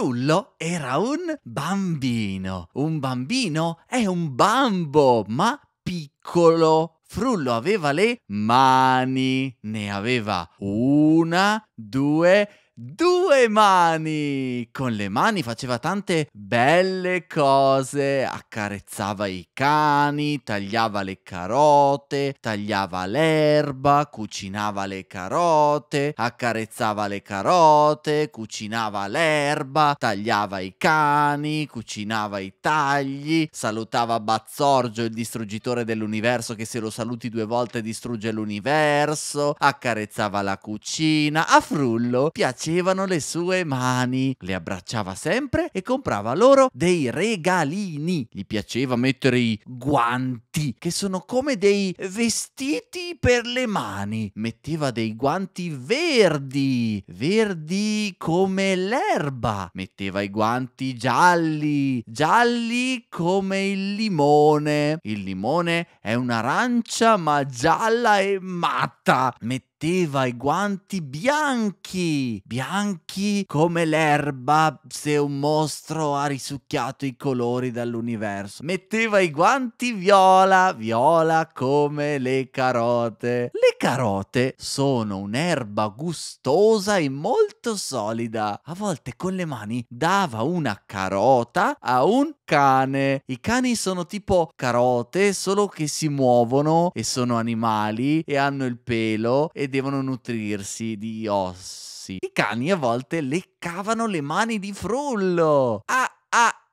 Frullo era un bambino. Un bambino è un bambo, ma piccolo. Frullo aveva le mani. Ne aveva una, due, tre due mani. Con le mani faceva tante belle cose, accarezzava i cani, tagliava le carote, tagliava l'erba, cucinava le carote, accarezzava le carote, cucinava l'erba, tagliava i cani, cucinava i tagli, salutava Bazzorgio, il distruggitore dell'universo che se lo saluti due volte distrugge l'universo, accarezzava la cucina, a Frullo piaceva piacevano le sue mani, le abbracciava sempre e comprava loro dei regalini. Gli piaceva mettere i guanti, che sono come dei vestiti per le mani. Metteva dei guanti verdi, verdi come l'erba. Metteva i guanti gialli, gialli come il limone. Il limone è un'arancia ma gialla e matta. Metteva metteva i guanti bianchi, bianchi come l'erba se un mostro ha risucchiato i colori dall'universo. Metteva i guanti viola, viola come le carote. Le carote sono un'erba gustosa e molto solida. A volte con le mani dava una carota a un cane. I cani sono tipo carote, solo che si muovono e sono animali e hanno il pelo e devono nutrirsi di ossi. I cani a volte leccavano le mani di Frullo. Ah!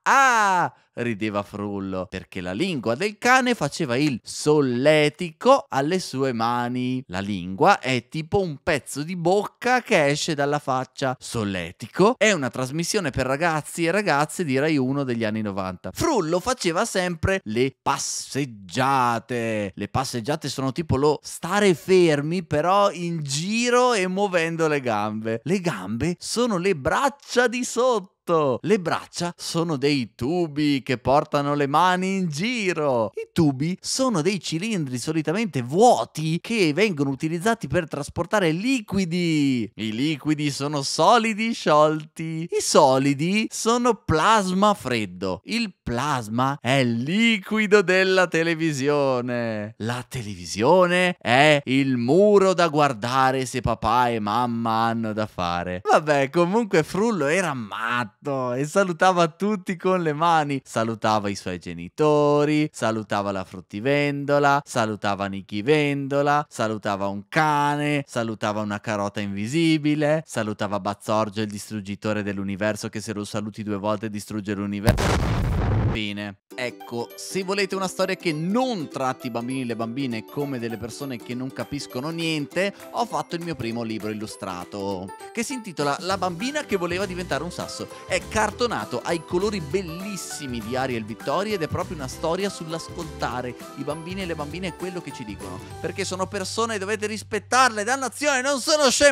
Ah! rideva Frullo, perché la lingua del cane faceva il solletico alle sue mani. La lingua è tipo un pezzo di bocca che esce dalla faccia. Solletico è una trasmissione per ragazzi e ragazze di Rai 1 degli anni 90. Frullo faceva sempre le passeggiate. Le passeggiate sono tipo lo stare fermi però in giro e muovendo le gambe. Le gambe sono le braccia di sotto sotto. Le braccia sono dei tubi che portano le mani in giro. I tubi sono dei cilindri solitamente vuoti che vengono utilizzati per trasportare liquidi. I liquidi sono solidi sciolti. I solidi sono plasma freddo. Il plasma è il liquido della televisione. La televisione è il muro da guardare se papà e mamma hanno da fare. Vabbè, comunque Frullo era matto e salutava tutti con le mani. Salutava i suoi genitori, salutava la fruttivendola, salutava Nicky Vendola, salutava un cane, salutava una carota invisibile, salutava Bazzorgio il distruggitore dell'universo che se lo saluti due volte distrugge l'universo bene. Ecco, se volete una storia che non tratti i bambini e le bambine come delle persone che non capiscono niente, ho fatto il mio primo libro illustrato, che si intitola La bambina che voleva diventare un sasso. È cartonato, ha i colori bellissimi di Ariel Vittori ed è proprio una storia sull'ascoltare i bambini e le bambine e quello che ci dicono, perché sono persone e dovete rispettarle, dannazione, non sono scemi!